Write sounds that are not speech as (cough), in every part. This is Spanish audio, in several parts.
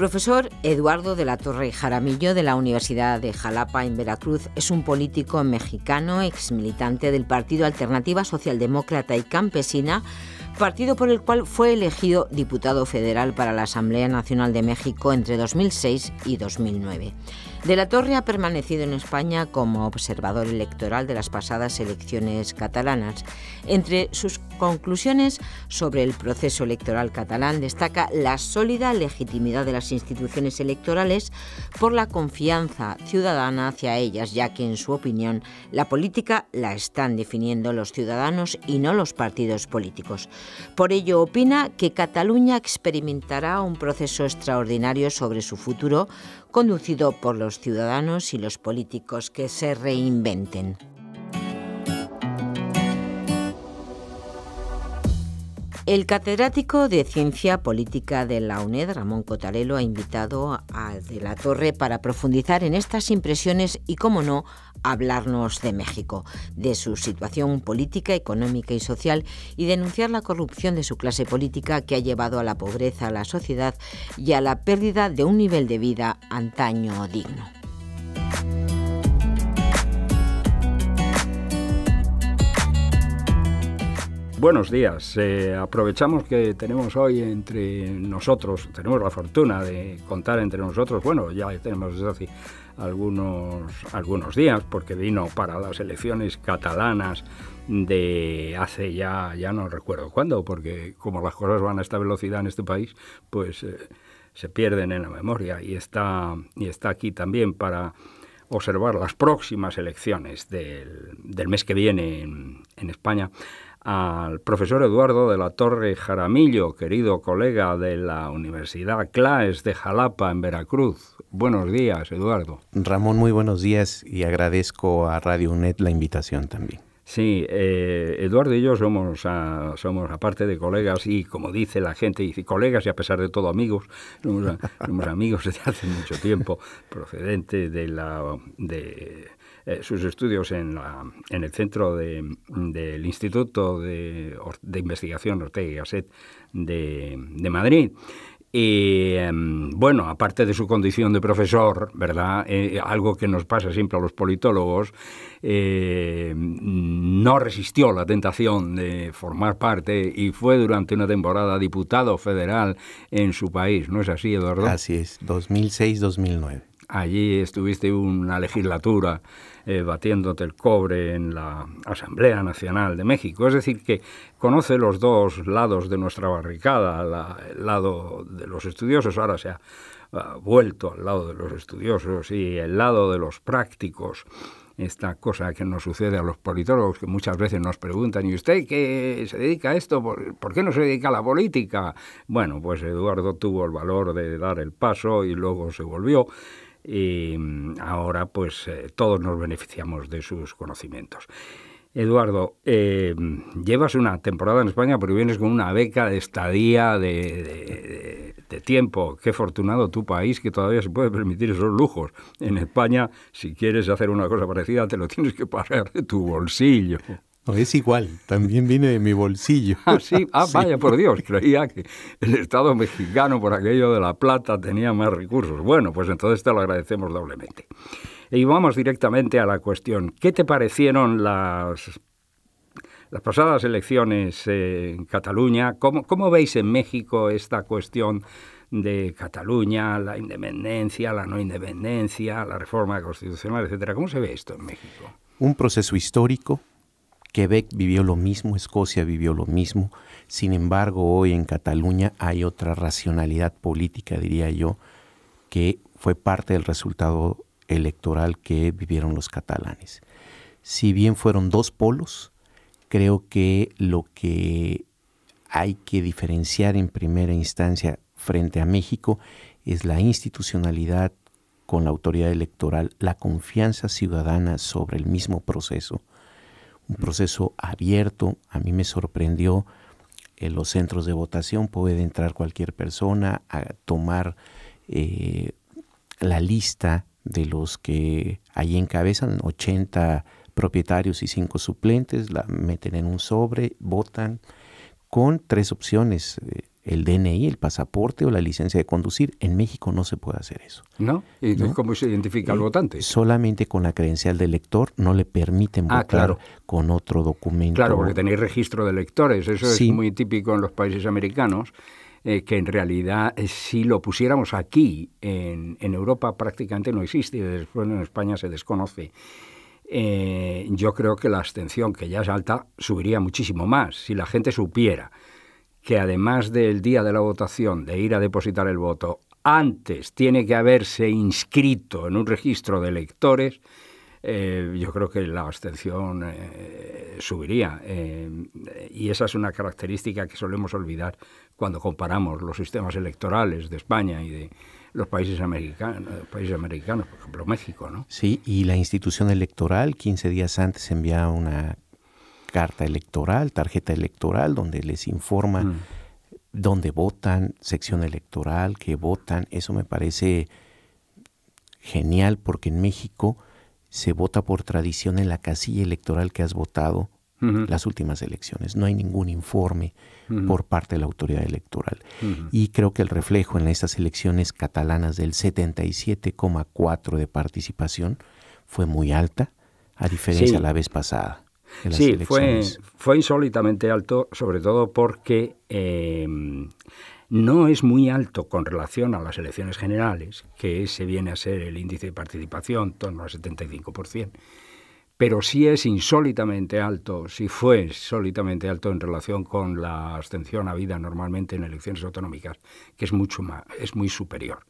profesor Eduardo de la Torre Jaramillo de la Universidad de Jalapa en Veracruz es un político mexicano, ex militante del Partido Alternativa Socialdemócrata y Campesina, partido por el cual fue elegido diputado federal para la Asamblea Nacional de México entre 2006 y 2009. De la Torre ha permanecido en España como observador electoral de las pasadas elecciones catalanas. Entre sus conclusiones sobre el proceso electoral catalán destaca la sólida legitimidad de las instituciones electorales por la confianza ciudadana hacia ellas, ya que en su opinión la política la están definiendo los ciudadanos y no los partidos políticos. Por ello opina que Cataluña experimentará un proceso extraordinario sobre su futuro conducido por los ciudadanos y los políticos que se reinventen. El catedrático de Ciencia Política de la UNED, Ramón Cotarelo, ha invitado a De la Torre para profundizar en estas impresiones y, cómo no, hablarnos de México, de su situación política, económica y social y denunciar la corrupción de su clase política que ha llevado a la pobreza a la sociedad y a la pérdida de un nivel de vida antaño digno. Buenos días. Eh, aprovechamos que tenemos hoy entre nosotros, tenemos la fortuna de contar entre nosotros, bueno, ya tenemos desde hace algunos, algunos días, porque vino para las elecciones catalanas de hace ya, ya no recuerdo cuándo, porque como las cosas van a esta velocidad en este país, pues eh, se pierden en la memoria y está, y está aquí también para observar las próximas elecciones del, del mes que viene en, en España al profesor Eduardo de la Torre Jaramillo, querido colega de la Universidad CLAES de Jalapa, en Veracruz. Buenos días, Eduardo. Ramón, muy buenos días y agradezco a Radio UNED la invitación también. Sí, eh, Eduardo y yo somos, ah, somos aparte de colegas y como dice la gente, y colegas y a pesar de todo amigos, somos, ah, amigos desde hace mucho tiempo, procedente de la... De, eh, sus estudios en, la, en el centro del Instituto de, Investigación Ortega y Gasset de, de Madrid. Y em, bueno, aparte de su condición de profesor, ¿verdad? Eh, algo que nos pasa siempre a los politólogos, eh, no resistió la tentación de formar parte y fue durante una temporada diputado federal en su país. ¿No es así, Eduardo? Así es, 2006-2009. Allí estuviste una legislatura eh, batiéndote el cobre en la Asamblea Nacional de México. Es decir, que conoce los dos lados de nuestra barricada, el lado de los estudiosos, ahora se ha vuelto al lado de los estudiosos y el lado de los prácticos esta cosa que nos sucede a los politólogos, que muchas veces nos preguntan, ¿y usted qué se dedica a esto? ¿Por qué no se dedica a la política? Bueno, pues Eduardo tuvo el valor de dar el paso y luego se volvió y mm, ahora pues eh, todos nos beneficiamos de sus conocimientos. Eduardo, eh, mm, llevas una temporada en España pero vienes con una beca de estadía, de, tiempo. Qué afortunado tu país que todavía se puede permitir esos lujos. En España, si quieres hacer una cosa parecida, te lo tienes que pagar de tu bolsillo es igual, también viene de mi bolsillo. Ah, sí, ah, (laughs) vaya por Dios, creía que el Estado mexicano por aquello de la plata tenía más recursos. Bueno, pues entonces te lo agradecemos doblemente. Y vamos directamente a la cuestión. ¿Qué te parecieron las, las pasadas elecciones eh, en Cataluña? ¿Cómo, ¿Cómo veis en México esta cuestión de Cataluña, la independencia, la no independencia, la reforma constitucional, etcétera? ¿Cómo se ve esto en México? Un proceso histórico Quebec vivió lo mismo, Escocia vivió lo mismo. Sin embargo, hoy en Cataluña hay otra racionalidad política, diría yo, que fue parte del resultado electoral que vivieron los catalanes. Si bien fueron dos polos, creo que lo que hay que diferenciar en primera instancia frente a México es la institucionalidad con la autoridad electoral, la confianza ciudadana sobre el mismo proceso un proceso abierto. A mí me sorprendió en eh, los centros de votación puede entrar cualquier persona a tomar eh, la lista de los que ahí encabezan, 80 propietarios y 5 suplentes, la meten en un sobre, votan con tres opciones, eh, el DNI, el pasaporte o la licencia de conducir. En México no se puede hacer eso. ¿No? ¿Y cómo se identifica al eh, votante? Solamente con la credencial del lector no le permiten ah, votar con otro documento. Claro, porque tenéis registro de lectores. Eso es muy típico en los países americanos. Eh, que en realidad eh, si lo pusiéramos aquí, en, Europa prácticamente no existe y después en España se desconoce. yo creo que la abstención, que ya es alta, subiría muchísimo más si la gente supiera que además del día de la votación, de ir a depositar el voto, antes tiene que haberse inscrito en un registro de electores, eh, yo creo que la abstención eh, subiría. Eh, y esa es una característica que solemos olvidar cuando comparamos los sistemas electorales de España y de los países americanos, países americanos por ejemplo México. ¿no? Sí, y la institución electoral 15 días antes envía una carta electoral, tarjeta electoral, donde les informa mm. dónde votan, sección electoral, qué votan. Eso me parece genial porque en México se vota por tradición en la casilla electoral que has votado las últimas elecciones. No hay ningún informe por parte de la autoridad electoral. Y creo que el reflejo en estas elecciones catalanas del 77,4 de participación fue muy alta, a diferencia de la vez pasada sí, Fue, insólitamente alto, sobre todo porque em, no es muy alto con relación a las elecciones generales, que ese viene a ser el índice de participación, torno al 75%, pero sí es insólitamente alto, sí fue insólitamente alto en relación con la abstención vida normalmente en elecciones autonómicas, que es mucho más, es muy superior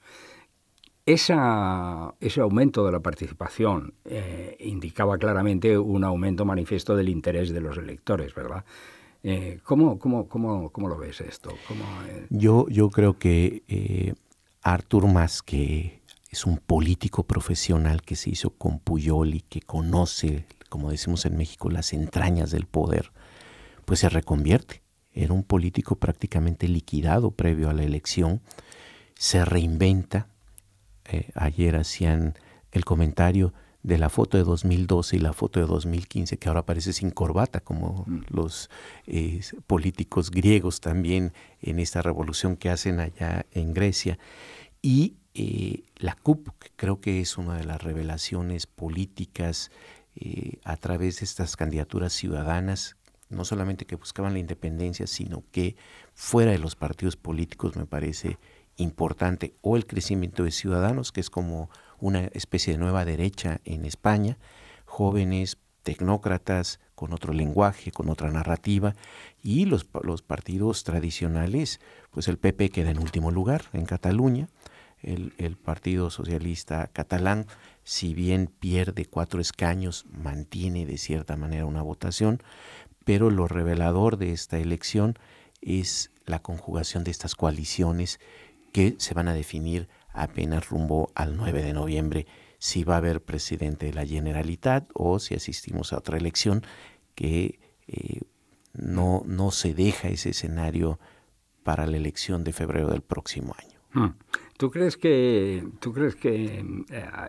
ese aumento de la participación eh, indicaba claramente un aumento manifiesto del interés de los electores, ¿verdad? Eh, ¿cómo, lo ves esto? Eh? Yo, yo creo que Artur más que es un político profesional que se hizo con Puyol y que conoce, como decimos en México, las entrañas del poder, pues se reconvierte. Era un político prácticamente liquidado previo a la elección, se reinventa, eh, ayer hacían el comentario de la foto de 2012 y la foto de 2015, que ahora aparece sin corbata, como mm. los eh, políticos griegos también en esta revolución que hacen allá en Grecia. Y eh, la CUP, que creo que es una de las revelaciones políticas a través de estas candidaturas ciudadanas, no solamente que buscaban la independencia, sino que fuera de los partidos políticos, me parece importante o el crecimiento de Ciudadanos, que es como una especie de nueva derecha en España, jóvenes tecnócratas con otro lenguaje, con otra narrativa, y los, partidos tradicionales, pues el PP queda en último lugar en Cataluña, el, el, Partido Socialista Catalán, si bien pierde cuatro escaños, mantiene de cierta manera una votación, pero lo revelador de esta elección es la conjugación de estas coaliciones que se van a definir apenas rumbo al 9 de noviembre, si va a haber presidente de la Generalitat o si asistimos a otra elección que eh, no, no se deja ese escenario para la elección de febrero del próximo año. Mm. ¿Tú crees que, tú crees que eh,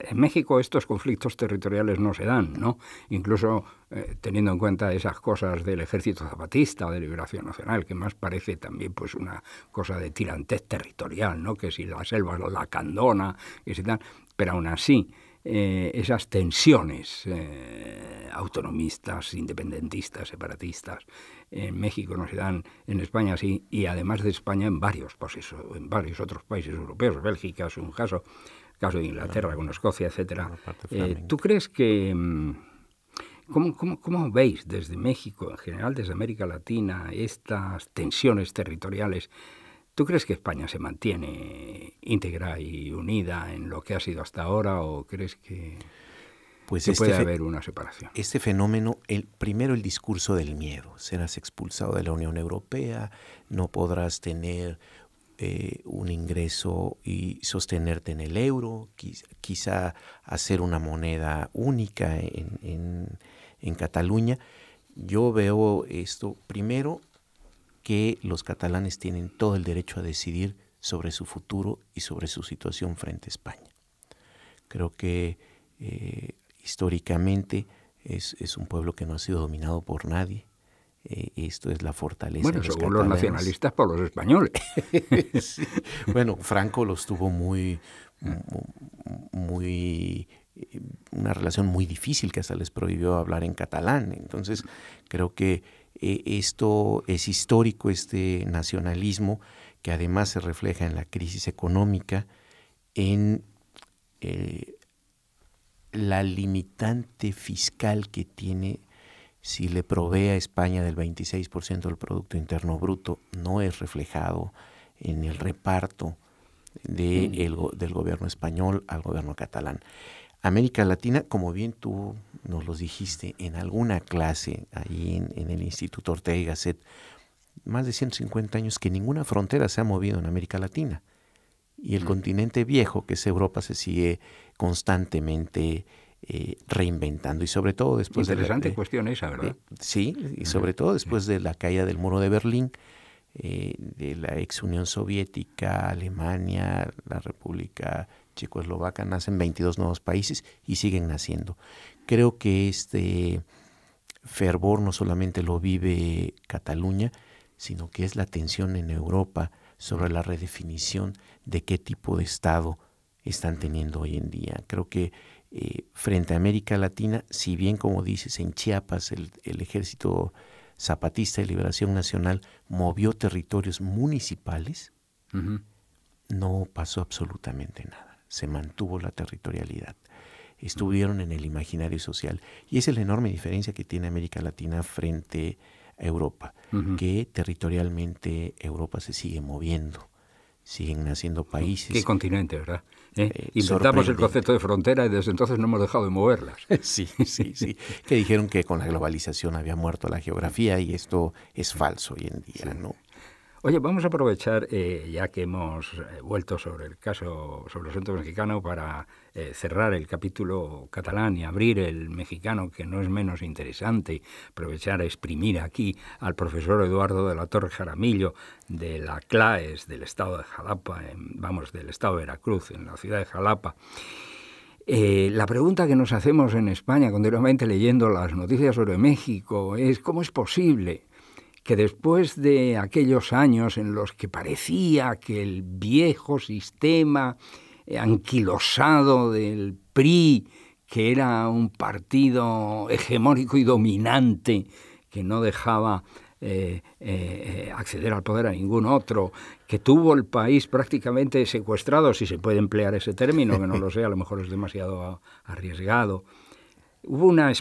en México estos conflictos territoriales no se dan, ¿no? Incluso eh, teniendo en cuenta esas cosas del ejército zapatista de liberación nacional, que más parece también pues una cosa de tirantez territorial, ¿no? Que si la selva la candona y se tal. Pero aún así, eh, esas tensiones autonomistas, independentistas, separatistas, en México no se dan, en España sí, y además de España en varios, pues eso, en varios otros países europeos, Bélgica es un caso, caso de Inglaterra con Escocia, etcétera. Eh, ¿Tú crees que mm, ¿Cómo, cómo, veis desde México, en general desde América Latina, estas tensiones territoriales? ¿Tú crees que España se mantiene íntegra y unida en lo que ha sido hasta ahora o crees que... Pues este puede haber una separación. Este fenómeno, primero el discurso del miedo. Serás expulsado de la Unión Europea, no podrás tener eh, un ingreso y sostenerte en el euro, quizá, hacer una moneda única en, Cataluña. Yo veo esto primero que los catalanes tienen todo el derecho a decidir sobre su futuro y sobre su situación frente a España. Creo que eh, históricamente es, un pueblo que no ha sido dominado por nadie. Eh, esto es la fortaleza. de los según los nacionalistas, por los españoles. (laughs) (laughs) Bueno, Franco los tuvo muy, mm, muy, eh, una relación muy difícil que hasta les prohibió hablar en catalán. Entonces, creo que eh, esto es histórico, este nacionalismo, que además se refleja en la crisis económica, en la limitante fiscal que tiene si le provee a España del 26% del Producto Interno Bruto, no es reflejado en el reparto mm. del gobierno español al gobierno catalán. América Latina, como bien tú nos lo dijiste en alguna clase ahí en, el Instituto Ortega y Gasset, más de 150 años que ninguna frontera se ha movido en América Latina. Y el mm. continente viejo, que es Europa, se sigue constantemente eh, reinventando y sobre todo después interesante de la, eh, cuestión esa verdad eh, sí y sobre todo después de la caída del muro de Berlín de la ex Unión Soviética Alemania la República Checoslovaca nacen 22 nuevos países y siguen naciendo creo que este fervor no solamente lo vive Cataluña sino que es la tensión en Europa sobre la redefinición de qué tipo de Estado están teniendo hoy en día. Creo que eh, frente a América Latina, si bien como dices, en Chiapas el, el ejército zapatista de liberación nacional movió territorios municipales, no pasó absolutamente nada. Se mantuvo la territorialidad. Estuvieron en el imaginario social. Y esa es la enorme diferencia que tiene América Latina frente a Europa, que territorialmente Europa se sigue moviendo siguen naciendo países. ¿Qué continente, verdad? Eh, eh el concepto de frontera y desde entonces no hemos dejado de moverlas. (laughs) Sí, sí, sí. que dijeron que con la globalización había muerto la geografía y esto es falso hoy en día, ¿no? Oye, vamos a aprovechar, eh, ya que hemos eh, vuelto sobre el caso, sobre el asunto mexicano, para eh, cerrar el capítulo catalán y abrir el mexicano, que no es menos interesante, aprovechar a exprimir aquí al profesor Eduardo de la Torre Jaramillo de la CLAES del estado de Jalapa, vamos, del estado de Veracruz, en la ciudad de Jalapa. la pregunta que nos hacemos en España continuamente leyendo las noticias sobre México es cómo es posible que después de aquellos años en los que parecía que el viejo sistema eh, anquilosado del PRI, que era un partido hegemónico y dominante, que no dejaba eh, eh, acceder al poder a ningún otro, que tuvo el país prácticamente secuestrado, si se puede emplear ese término, que no lo sé, a lo mejor es demasiado arriesgado. Hubo una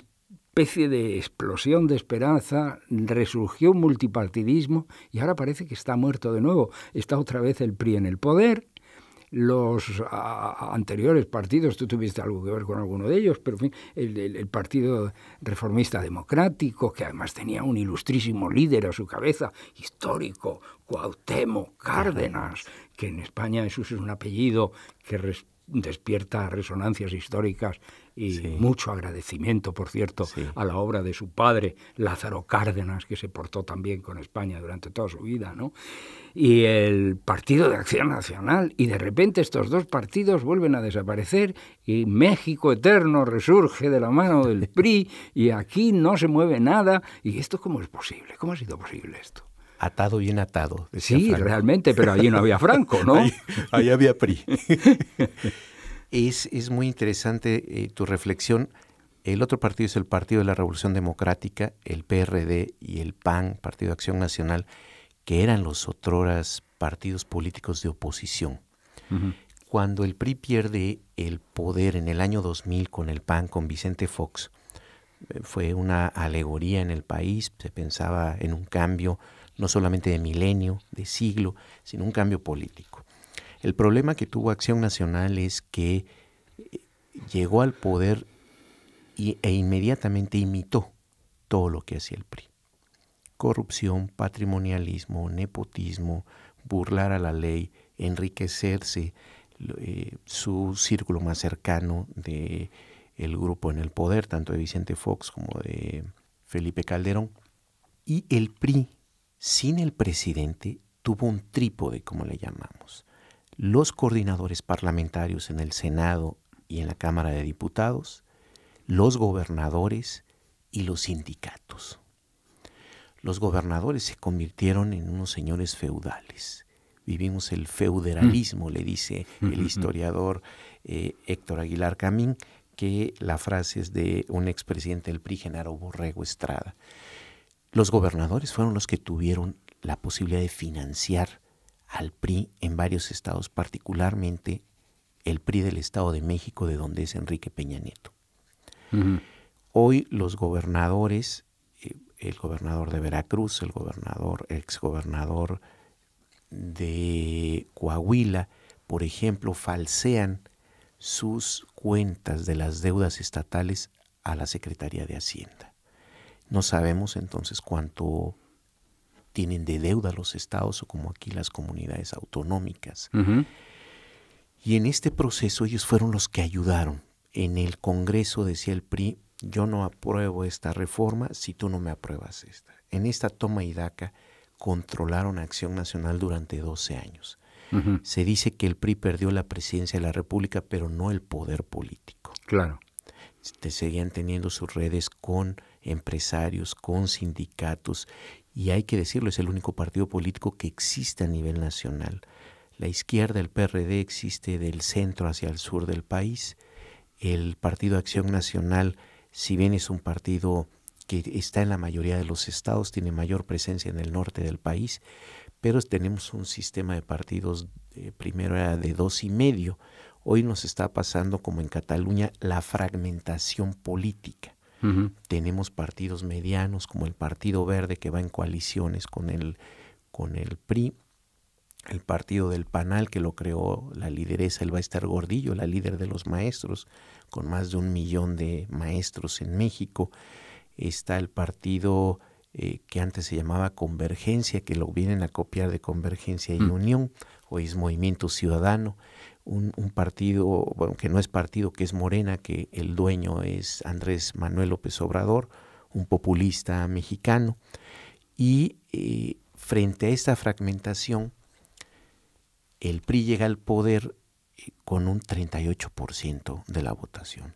especie de explosión de esperanza, resurgió un multipartidismo y ahora parece que está muerto de nuevo. Está otra vez el PRI en el poder. Los anteriores partidos, tú tuviste algo que ver con alguno de ellos, pero fin, el, Partido Reformista Democrático, que además tenía un ilustrísimo líder a su cabeza, histórico, Cuauhtémoc Cárdenas, que en España eso es un apellido que despierta resonancias históricas y mucho agradecimiento, por cierto, a la obra de su padre, Lázaro Cárdenas, que se portó también con España durante toda su vida, ¿no? Y el Partido de Acción Nacional, y de repente estos dos partidos vuelven a desaparecer y México eterno resurge de la mano del (laughs) PRI y aquí no se mueve nada. ¿Y esto cómo es posible? ¿Cómo ha sido posible esto? atado bien atado. sí, realmente, pero allí no había Franco, (laughs) ¿no? ahí, había PRI. (laughs) Es, muy interesante eh, tu reflexión. El otro partido es el Partido de la Revolución Democrática, el PRD y el PAN, Partido de Acción Nacional, que eran los otroras partidos políticos de oposición. Cuando el PRI pierde el poder en el año 2000 con el PAN, con Vicente Fox, eh, fue una alegoría en el país, se pensaba en un cambio no solamente de milenio, de siglo, sino un cambio político. El problema que tuvo Acción Nacional es que eh, llegó al poder e inmediatamente imitó todo lo que hacía el PRI. Corrupción, patrimonialismo, nepotismo, burlar a la ley, enriquecerse, eh, su círculo más cercano de el grupo en el poder, tanto de Vicente Fox como de Felipe Calderón. Y el PRI, sin el presidente, tuvo un trípode, como le llamamos los coordinadores parlamentarios en el Senado y en la Cámara de Diputados, los gobernadores y los sindicatos. Los gobernadores se convirtieron en unos señores feudales. Vivimos el feudalismo, mm. le dice mm, el mm, historiador eh, Héctor Aguilar Camín, que la frase es de un expresidente del PRI, Genaro Borrego Estrada. Los gobernadores fueron los que tuvieron la posibilidad de financiar al PRI en varios estados, particularmente el PRI del Estado de México, de donde es Enrique Peña Nieto. Hoy los gobernadores, eh, el gobernador de Veracruz, el gobernador, exgobernador de Coahuila, por ejemplo, falsean sus cuentas de las deudas estatales a la Secretaría de Hacienda. No sabemos entonces cuánto tienen de deuda los estados o como aquí las comunidades autonómicas. Y en este proceso ellos fueron los que ayudaron. En el Congreso decía el PRI, yo no apruebo esta reforma si tú no me apruebas esta. En esta toma y daca controlaron Acción Nacional durante 12 años. Se dice que el PRI perdió la presidencia de la República, pero no el poder político. Claro. seguían teniendo sus redes con empresarios, con sindicatos y hay que decirlo, es el único partido político que existe a nivel nacional. La izquierda, el PRD, existe del centro hacia el sur del país. El Partido Acción Nacional, si bien es un partido que está en la mayoría de los estados, tiene mayor presencia en el norte del país, pero tenemos un sistema de partidos, primero de dos y medio, hoy nos está pasando como en Cataluña la fragmentación política. Tenemos partidos medianos como el Partido Verde que va en coaliciones con el, PRI, el partido del Panal que lo creó la lideresa Elba Estar Gordillo, la líder de los maestros, con más de un millón de maestros en México. Está el partido eh, que antes se llamaba Convergencia, que lo vienen a copiar de Convergencia y mm. Unión, hoy es Movimiento Ciudadano un, partido, bueno, que no es partido, que es Morena, que el dueño es Andrés Manuel López Obrador, un populista mexicano. Y eh, frente a esta fragmentación, el PRI llega al poder eh, con un 38% de la votación.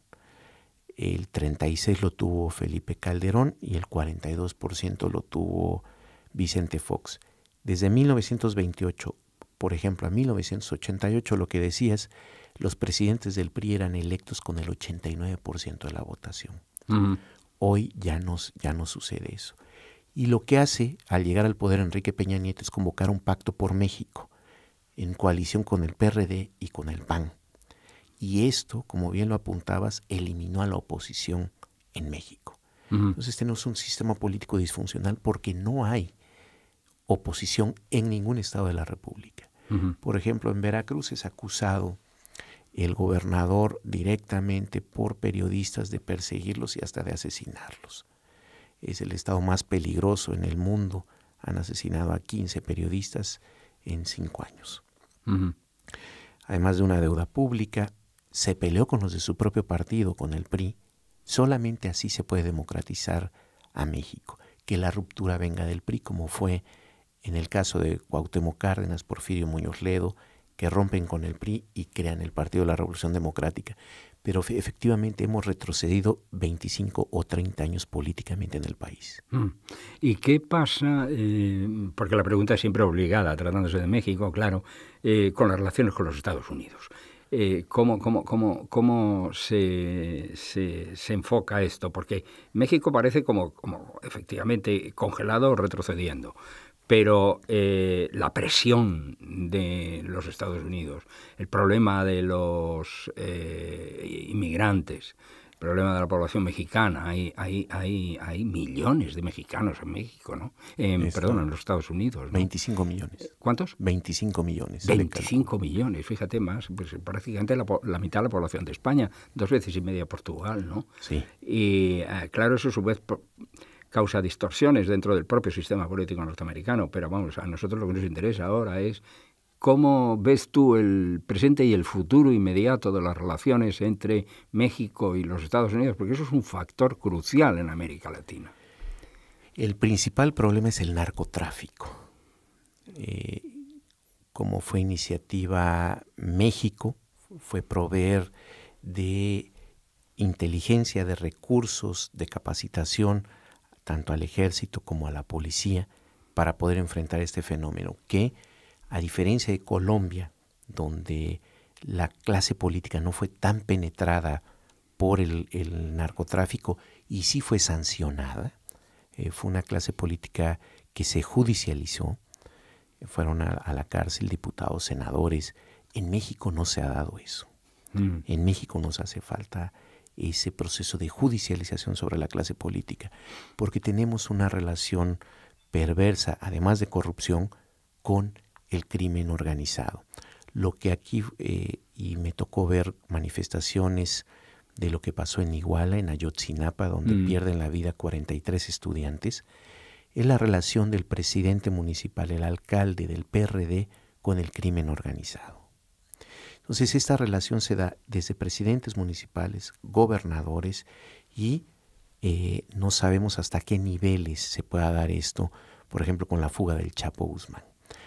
El 36 lo tuvo Felipe Calderón y el 42% lo tuvo Vicente Fox. Desde 1928 por ejemplo, en 1988 lo que decías, los presidentes del PRI eran electos con el 89% de la votación. Hoy ya no, ya no sucede eso. Y lo que hace al llegar al poder Enrique Peña Nieto es convocar un pacto por México, en coalición con el PRD y con el PAN. Y esto, como bien lo apuntabas, eliminó a la oposición en México. Entonces tenemos un sistema político disfuncional porque no hay oposición en ningún estado de la República. Por ejemplo, en Veracruz es acusado el gobernador directamente por periodistas de perseguirlos y hasta de asesinarlos. Es el estado más peligroso en el mundo. Han asesinado a 15 periodistas en 5 años. Además de una deuda pública, se peleó con los de su propio partido, con el PRI. Solamente así se puede democratizar a México. Que la ruptura venga del PRI como fue en el caso de Cuauhtémoc Cárdenas, Porfirio Muñoz Ledo, que rompen con el PRI y crean el Partido de la Revolución Democrática. Pero efectivamente hemos retrocedido 25 o 30 años políticamente en el país. Mm. ¿Y qué pasa? Eh, porque la pregunta es siempre obligada, tratándose de México, claro, eh, con las relaciones con los Estados Unidos. Eh, ¿Cómo, se, se, enfoca esto? Porque México parece como, como efectivamente congelado o retrocediendo pero eh, la presión de los Estados Unidos, el problema de los eh, inmigrantes, el problema de la población mexicana, hay, hay, hay, millones de mexicanos en México, ¿no? perdón, en los Estados Unidos. ¿no? 25 millones. ¿Cuántos? 25 millones. 25 millones, fíjate más, pues prácticamente la, la, mitad de la población de España, dos veces y media Portugal, ¿no? Sí. Y eh, claro, eso a su vez causa distorsiones dentro del propio sistema político norteamericano, pero vamos, a nosotros lo que nos interesa ahora es cómo ves tú el presente y el futuro inmediato de las relaciones entre México y los Estados Unidos, porque eso es un factor crucial en América Latina. El principal problema es el narcotráfico. Eh, como fue iniciativa México, fue proveer de inteligencia, de recursos, de capacitación tanto al ejército como a la policía para poder enfrentar este fenómeno, que a diferencia de Colombia, donde la clase política no fue tan penetrada por el, narcotráfico y sí fue sancionada, eh, fue una clase política que se judicializó, fueron a, la cárcel diputados, senadores. En México no se ha dado eso. Mm. En México nos hace falta ese proceso de judicialización sobre la clase política, porque tenemos una relación perversa, además de corrupción, con el crimen organizado. Lo que aquí, eh, y me tocó ver manifestaciones de lo que pasó en Iguala, en Ayotzinapa, donde mm. pierden la vida 43 estudiantes, es la relación del presidente municipal, el alcalde del PRD, con el crimen organizado. Entonces esta relación se da desde presidentes municipales, gobernadores y eh, no sabemos hasta qué niveles se pueda dar esto, por ejemplo, con la fuga del Chapo Guzmán.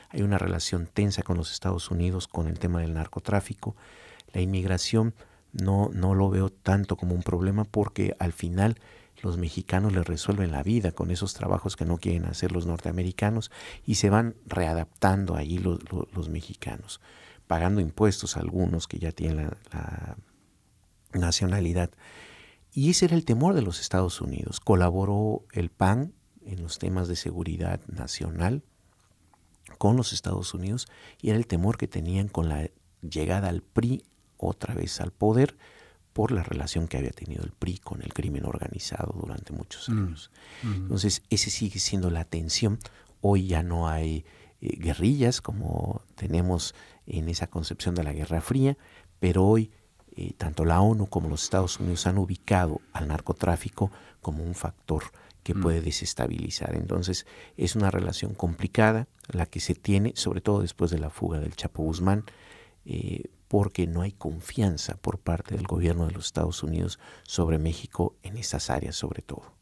Hay una relación tensa con los Estados Unidos con el tema del narcotráfico. La inmigración no, lo veo tanto como un problema porque al final los mexicanos les resuelven la vida con esos trabajos que no quieren hacer los norteamericanos y se van readaptando allí los mexicanos pagando impuestos algunos que ya tienen la, nacionalidad. Y ese era el temor de los Estados Unidos. Colaboró el PAN en los temas de seguridad nacional con los Estados Unidos y era el temor que tenían con la llegada al PRI otra vez al poder por la relación que había tenido el PRI con el crimen organizado durante muchos mm. años. Mm. Entonces, ese sigue siendo la tensión. Hoy ya no hay eh, guerrillas como tenemos en esa concepción de la Guerra Fría, pero hoy eh, tanto la ONU como los Estados Unidos han ubicado al narcotráfico como un factor que mm. puede desestabilizar. Entonces es una relación complicada la que se tiene, sobre todo después de la fuga del Chapo Guzmán, eh, porque no hay confianza por parte del gobierno de los Estados Unidos sobre México en esas áreas sobre todo.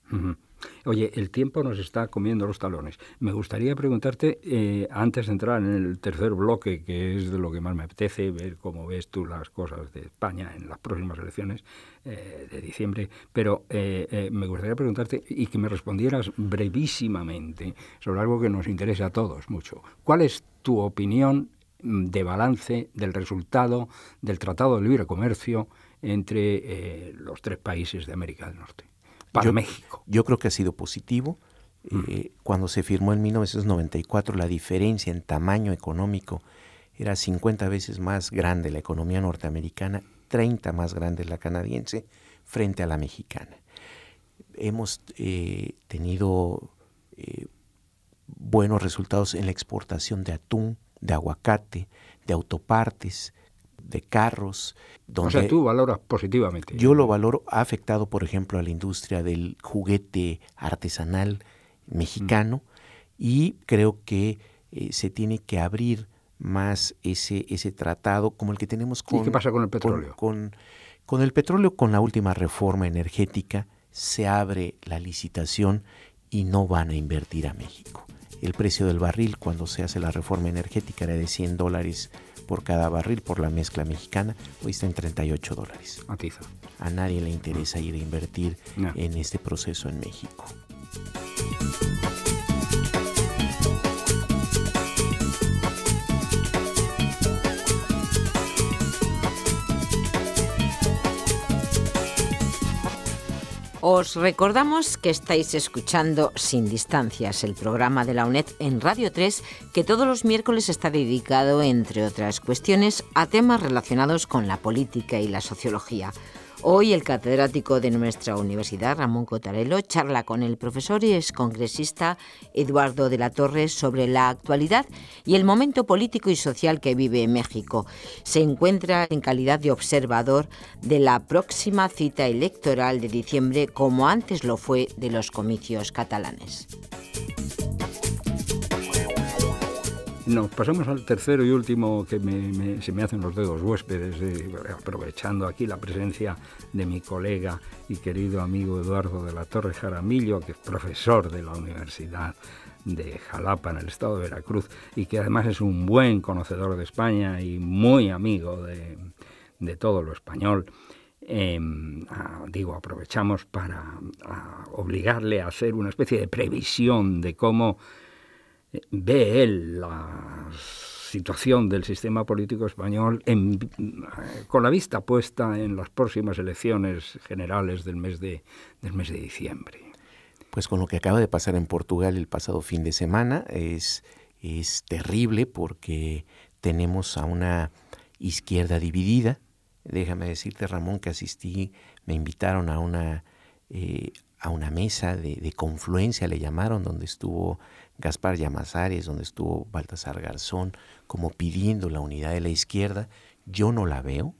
Oye, el tiempo nos está comiendo los talones. Me gustaría preguntarte, eh, antes de entrar en el tercer bloque, que es de lo que más me apetece, ver cómo ves tú las cosas de España en las próximas elecciones eh, de diciembre, pero eh, me gustaría preguntarte y que me respondieras brevísimamente sobre algo que nos interesa a todos mucho. ¿Cuál es tu opinión mm, de balance del resultado del Tratado de Libre Comercio entre los tres países de América del Norte? yo, México. Yo creo que ha sido positivo. Mm. Eh, cuando se firmó en 1994, la diferencia en tamaño económico era 50 veces más grande la economía norteamericana, 30 más grande la canadiense frente a la mexicana. Hemos eh, tenido eh, buenos resultados en la exportación de atún, de aguacate, de autopartes, de carros. Donde o sea, tú valoras positivamente. Yo lo valoro. Ha afectado, por ejemplo, a la industria del juguete artesanal mexicano y creo que eh, se tiene que abrir más ese, ese tratado como el que tenemos con... ¿Y qué pasa con el petróleo? Con, con, con el petróleo, con la última reforma energética, se abre la licitación y no van a invertir a México. El precio del barril cuando se hace la reforma energética era de 100 dólares por cada barril por la mezcla mexicana, hoy está en 38 dólares. A nadie le interesa ir a invertir en este proceso en México. Os recordamos que estáis escuchando Sin Distancias, el programa de la UNED en Radio 3, que todos los miércoles está dedicado, entre otras cuestiones, a temas relacionados con la política y la sociología. Hoy el catedrático de nuestra universidad, Ramón Cotarello, charla con el profesor y excongresista Eduardo de la Torre sobre la actualidad y el momento político y social que vive México. Se encuentra en calidad de observador de la próxima cita electoral de diciembre, como antes lo fue de los comicios catalanes. Nos pasamos al tercero y último que se me hacen los dedos huéspedes, aprovechando aquí la presencia de mi colega y querido amigo Eduardo de la Torre Jaramillo, que es profesor de la Universidad de Jalapa, en el estado de Veracruz, y que además es un buen conocedor de España y muy amigo de, todo lo español. Em, ah, digo, aprovechamos para ah, obligarle a hacer una especie de previsión de cómo ve él la situación del sistema político español eh, con la vista puesta en las próximas elecciones generales del mes de, del mes de diciembre. Pues con lo que acaba de pasar en Portugal el pasado fin de semana es, es terrible porque tenemos a una izquierda dividida. Déjame decirte, Ramón, que asistí, me invitaron a una, eh, a una mesa de, de confluencia, le llamaron, donde estuvo Gaspar Llamazares, donde estuvo Baltasar Garzón, como pidiendo la unidad de la izquierda. Yo no la veo.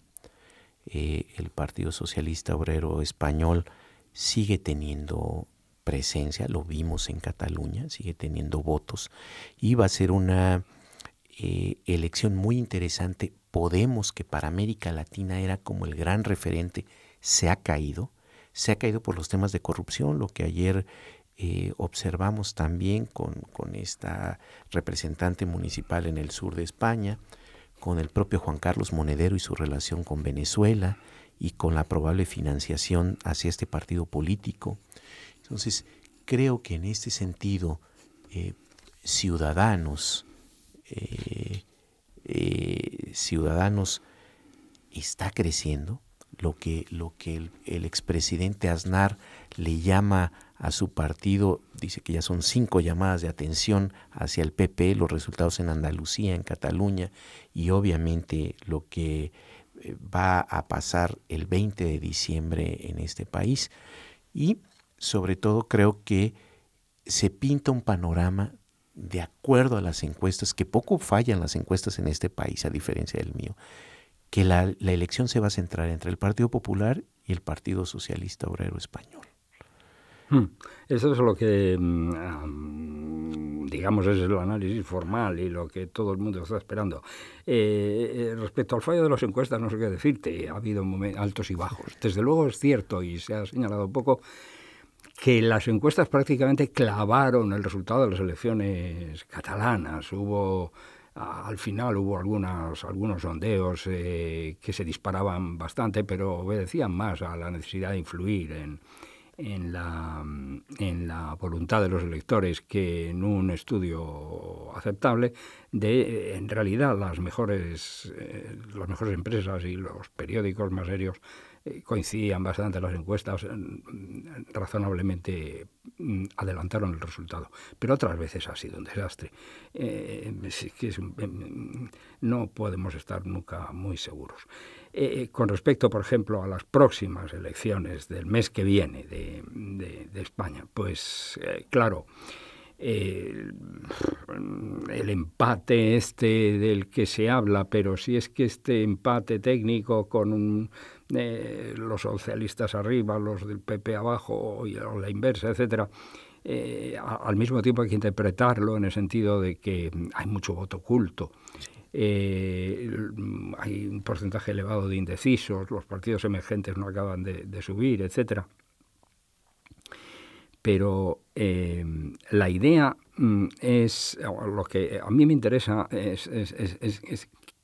Eh, el Partido Socialista Obrero Español sigue teniendo presencia, lo vimos en Cataluña, sigue teniendo votos y va a ser una eh, elección muy interesante. Podemos, que para América Latina era como el gran referente, se ha caído, se ha caído por los temas de corrupción, lo que ayer eh, observamos también con, esta representante municipal en el sur de España, con el propio Juan Carlos Monedero y su relación con Venezuela y con la probable financiación hacia este partido político. Entonces, creo que en este sentido, eh, ciudadanos, eh, ciudadanos está creciendo, lo que, lo que el, el expresidente Aznar le llama a su partido, dice que ya son cinco llamadas de atención hacia el PP, los resultados en Andalucía, en Cataluña y obviamente lo que eh, va a pasar el 20 de diciembre en este país. Y sobre todo creo que se pinta un panorama de acuerdo a las encuestas, que poco fallan las encuestas en este país, a diferencia del mío, que la, la elección se va a centrar entre el Partido Popular y el Partido Socialista Obrero Español. Hmm. Eso es lo que, mm, digamos, es el análisis formal y lo que todo el mundo está esperando. Eh, eh, respecto al fallo de las encuestas, no sé qué decirte, ha habido altos y bajos. Desde luego es cierto, y se ha señalado poco, que las encuestas prácticamente clavaron el resultado de las elecciones catalanas. Hubo al final hubo algunas, algunos sondeos eh, que se disparaban bastante, pero obedecían más a la necesidad de influir en, en la, voluntad de los electores que en un estudio aceptable de, eh, en realidad, las mejores, eh, las mejores empresas y los periódicos más serios eh, coincidían bastante las encuestas mm, razonablemente Mm, adelantaron el resultado. Pero otras veces ha sido un desastre. Eh, eh, mm, no podemos estar nunca muy seguros. Eh, con respecto, por ejemplo, a las próximas elecciones del mes que viene de, España, pues claro, eh, el empate este del que se habla, pero si es que este empate técnico con eh, los socialistas arriba, los del PP abajo o la inversa, etcétera, eh, al mismo tiempo hay que interpretarlo en el sentido de que hay mucho voto oculto. hay un porcentaje elevado de indecisos, los partidos emergentes no acaban de, de subir, etcétera pero em, la idea mm, es, lo que a mí me interesa es,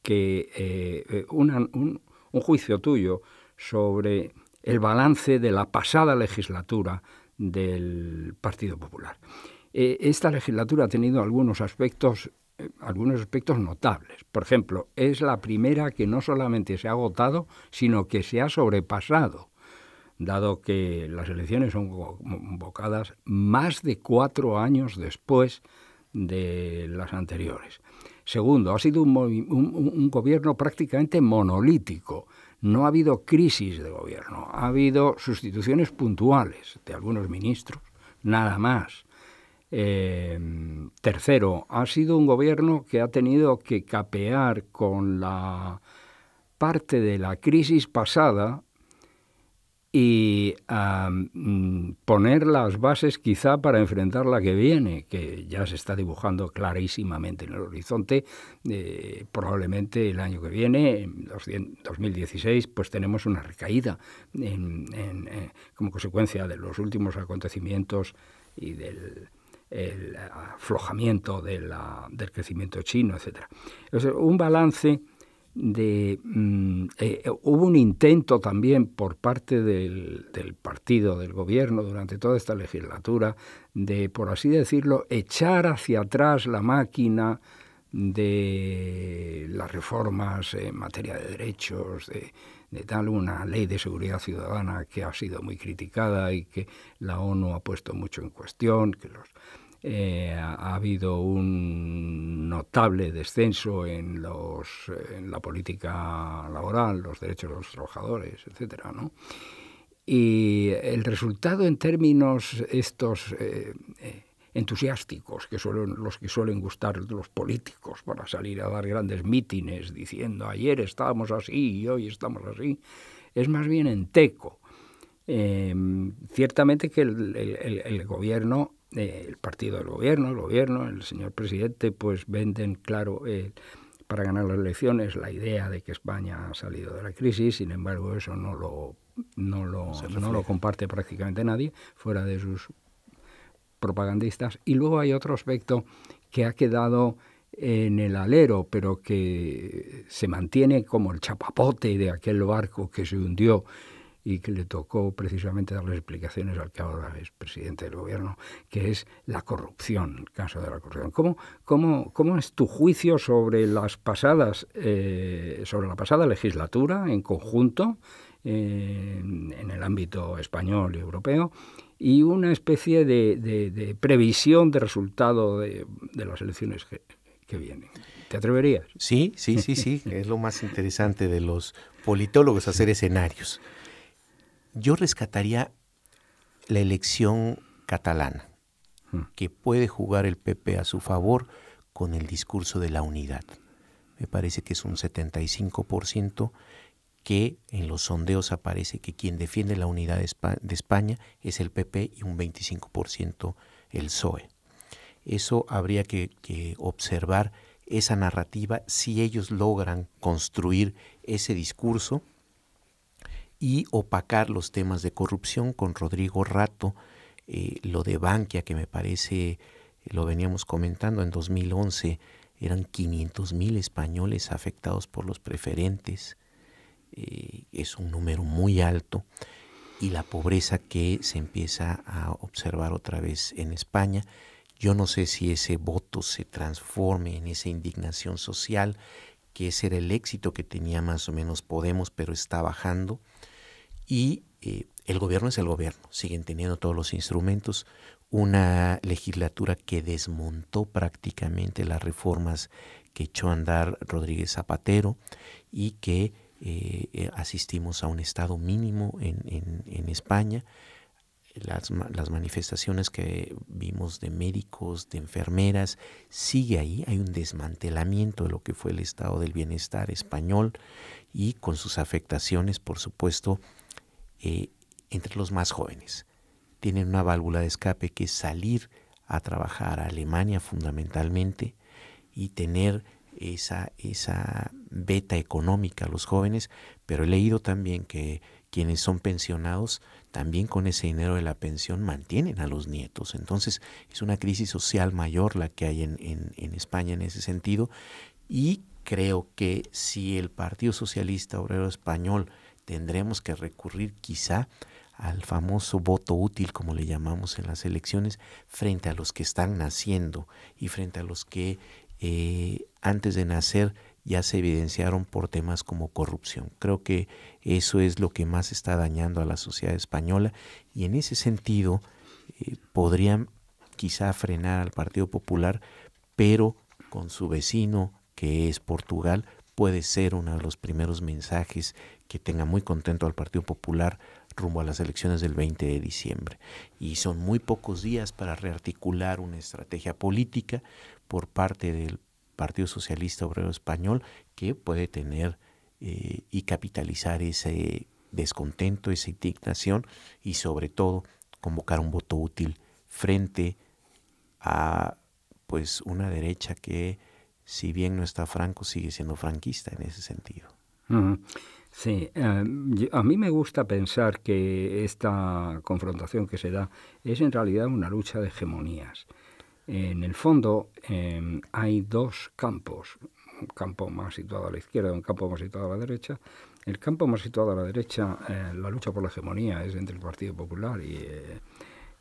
que eh, eh, un, juicio tuyo sobre el balance de la pasada legislatura del Partido Popular. E, esta legislatura ha tenido algunos aspectos, eh, algunos aspectos notables. Por ejemplo, es la primera que no solamente se ha agotado, sino que se ha sobrepasado dado que las elecciones son convocadas más de cuatro años después de las anteriores. Segundo, ha sido un, gobierno prácticamente monolítico. No ha habido crisis de gobierno, ha habido sustituciones puntuales de algunos ministros, nada más. Em, tercero, ha sido un gobierno que ha tenido que capear con la parte de la crisis pasada y mm, poner las bases quizá para enfrentar la que viene, que ya se está dibujando clarísimamente en el horizonte. Eh, probablemente el año que viene, en 2016, pues tenemos una recaída eh, como consecuencia de los últimos acontecimientos y del aflojamiento del crecimiento chino, etc. Es un balance de mm, eh, eh, hubo un intento también por parte del, partido, del gobierno, durante toda esta legislatura, de, por así decirlo, echar hacia atrás la máquina de las reformas en materia de derechos, de, de tal una ley de seguridad ciudadana que ha sido muy criticada y que la ONU ha puesto mucho en cuestión, que los eh, ha habido un notable descenso en, los, en la política laboral, los derechos de los trabajadores, etcétera, ¿no? Y el resultado en términos estos eh, eh, entusiásticos, que suelen, los que suelen gustar los políticos para salir a dar grandes mítines diciendo ayer estábamos así y hoy estamos así, es más bien enteco. ciertamente que el, el, gobierno el partido del gobierno, el gobierno, el señor presidente, pues venden, claro, eh, para ganar las elecciones la idea de que España ha salido de la crisis, sin embargo eso no lo, no lo, no lo comparte prácticamente nadie, fuera de sus propagandistas. Y luego hay otro aspecto que ha quedado en el alero, pero que se mantiene como el chapapote de aquel barco que se hundió y que le tocó precisamente darle explicaciones al que ahora es presidente del gobierno, que es la corrupción, el caso de la corrupción. ¿Cómo, es tu juicio sobre las pasadas, eh, sobre la pasada legislatura en conjunto eh, en el ámbito español y europeo? y una especie de, previsión de resultado de, las elecciones que, que vienen. ¿Te atreverías? Sí, sí, sí, sí. es lo más interesante de los politólogos, hacer escenarios. Yo rescataría la elección catalana, hmm. que puede jugar el PP a su favor con el discurso de la unidad. Me parece que es un 75% que en los sondeos aparece que quien defiende la unidad de España es el PP y un 25% el PSOE. Eso habría que, que observar esa narrativa si ellos logran construir ese discurso y opacar los temas de corrupción con Rodrigo Rato, eh, lo de Bankia, que me parece, eh, lo veníamos comentando en 2011, eran 500.000 mil españoles afectados por los preferentes, eh, es un número muy alto, y la pobreza que se empieza a observar otra vez en España. Yo no sé si ese voto se transforme en esa indignación social, que ese era el éxito que tenía más o menos Podemos, pero está bajando y eh, el gobierno es el gobierno, siguen teniendo todos los instrumentos, una legislatura que desmontó prácticamente las reformas que echó a andar Rodríguez Zapatero y que eh, eh, asistimos a un estado mínimo en, en, en España. Las, las, manifestaciones que vimos de médicos, de enfermeras, sigue ahí, hay un desmantelamiento de lo que fue el estado del bienestar español y con sus afectaciones, por supuesto, eh, entre los más jóvenes. Tienen una válvula de escape que es salir a trabajar a Alemania fundamentalmente y tener esa, beta económica a los jóvenes, pero he leído también que quienes son pensionados también con ese dinero de la pensión mantienen a los nietos. Entonces es una crisis social mayor la que hay en España en ese sentido y creo que si el Partido Socialista Obrero Español tendremos que recurrir quizá al famoso voto útil, como le llamamos en las elecciones, frente a los que están naciendo y frente a los que eh, antes de nacer ya se evidenciaron por temas como corrupción. Creo que eso es lo que más está dañando a la sociedad española y en ese sentido eh, podrían quizá frenar al Partido Popular, pero con su vecino que es Portugal puede ser uno de los primeros mensajes que tenga muy contento al Partido Popular rumbo a las elecciones del 20 de diciembre. Y son muy pocos días para rearticular una estrategia política por parte del Partido Socialista Obrero Español que puede tener eh, y capitalizar ese descontento, esa indignación y sobre todo convocar un voto útil frente a pues una derecha que si bien no está franco sigue siendo franquista en ese sentido. Sí, em, a mí me gusta pensar que esta confrontación que se da es en realidad una lucha de hegemonías. En el fondo em, hay dos campos, un campo más situado a la izquierda y un campo más situado a la derecha. El campo más situado a la derecha, eh, la lucha por la hegemonía es entre el Partido Popular y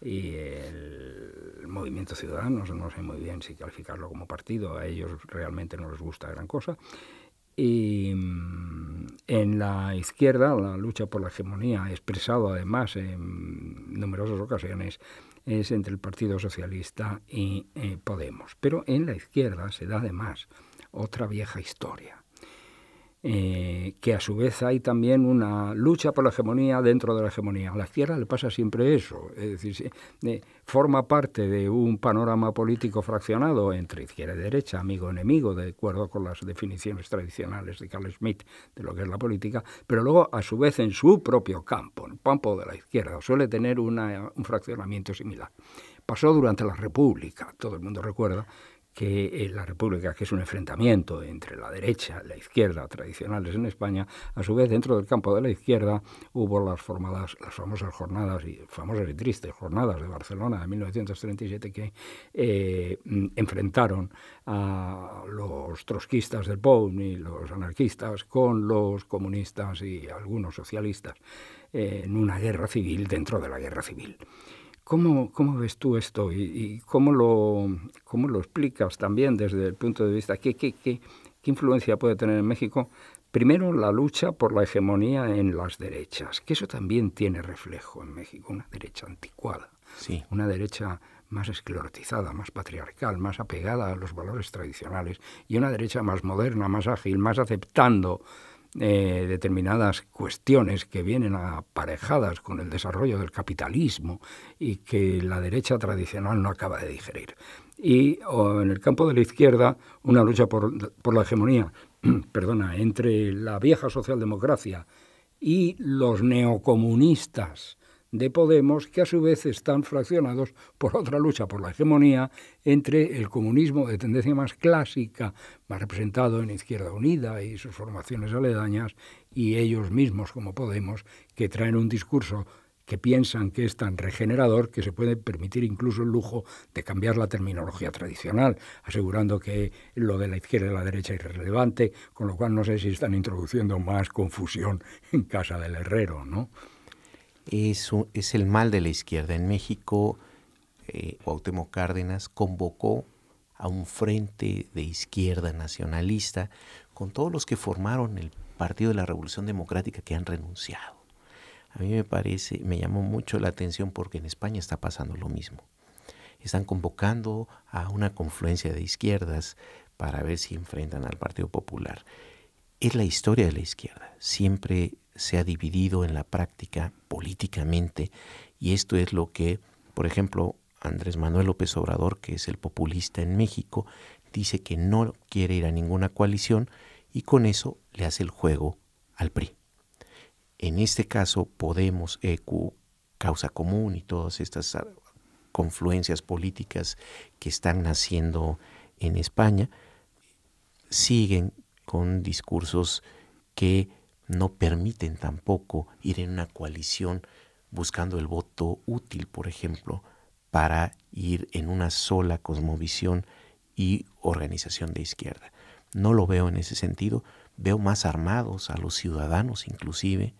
eh, el Movimiento Ciudadano, no sé muy bien si calificarlo como partido, a ellos realmente no les gusta gran cosa y mm, en la izquierda la lucha por la hegemonía, expresado además en numerosas ocasiones, es entre el Partido Socialista y eh, Podemos. Pero en la izquierda se da además otra vieja historia, eh, que a su vez hay también una lucha por la hegemonía dentro de la hegemonía. A la izquierda le pasa siempre eso, es decir, eh, forma parte de un panorama político fraccionado entre izquierda y derecha, amigo-enemigo, de acuerdo con las definiciones tradicionales de Carl Schmitt de lo que es la política, pero luego a su vez en su propio campo, en el campo de la izquierda, suele tener un fraccionamiento similar. Pasó durante la República, todo el mundo recuerda, que eh, la República, que es un enfrentamiento entre la derecha y la izquierda tradicionales en España, a su vez dentro del campo de la izquierda hubo las, formadas, las famosas jornadas, y, famosas y tristes jornadas de Barcelona de 1937 que eh, mm, enfrentaron a los trotskistas del POUM y los anarquistas con los comunistas y algunos socialistas eh, en una guerra civil dentro de la guerra civil. ¿Cómo, ¿Cómo, ves tú esto y, cómo, lo, cómo lo explicas también desde el punto de vista? ¿Qué, qué, qué, qué influencia puede tener en México? Primero, la lucha por la hegemonía en las derechas, que eso también tiene reflejo en México, una derecha anticuada, sí. una derecha más esclerotizada, más patriarcal, más apegada a los valores tradicionales y una derecha más moderna, más ágil, más aceptando eh, determinadas cuestiones que vienen aparejadas con el desarrollo del capitalismo y que la derecha tradicional no acaba de digerir. Y en el campo de la izquierda, una lucha por, por la hegemonía, (clears throat) perdona, entre la vieja socialdemocracia y los neocomunistas de Podemos, que a su vez están fraccionados por otra lucha por la hegemonía entre el comunismo de tendencia más clásica, más representado en Izquierda Unida y sus formaciones aledañas, y ellos mismos como Podemos, que traen un discurso que piensan que es tan regenerador que se puede permitir incluso el lujo de cambiar la terminología tradicional, asegurando que lo de la izquierda y la derecha es irrelevante, con lo cual no sé si están introduciendo más confusión en casa del herrero, ¿no? es, es el mal de la izquierda. En México, eh, Cárdenas convocó a un frente de izquierda nacionalista con todos los que formaron el Partido de la Revolución Democrática que han renunciado. A mí me parece, me llamó mucho la atención porque en España está pasando lo mismo. Están convocando a una confluencia de izquierdas para ver si enfrentan al Partido Popular. Es la historia de la izquierda. Siempre se ha dividido en la práctica políticamente y esto es lo que, por ejemplo, Andrés Manuel López Obrador, que es el populista en México, dice que no quiere ir a ninguna coalición y con eso le hace el juego al PRI. En este caso, Podemos, EQ, Causa Común y todas estas confluencias políticas que están naciendo en España siguen con discursos que no permiten tampoco ir en una coalición buscando el voto útil, por ejemplo, para ir en una sola cosmovisión y organización de izquierda. No lo veo en ese sentido, veo más armados a los ciudadanos inclusive,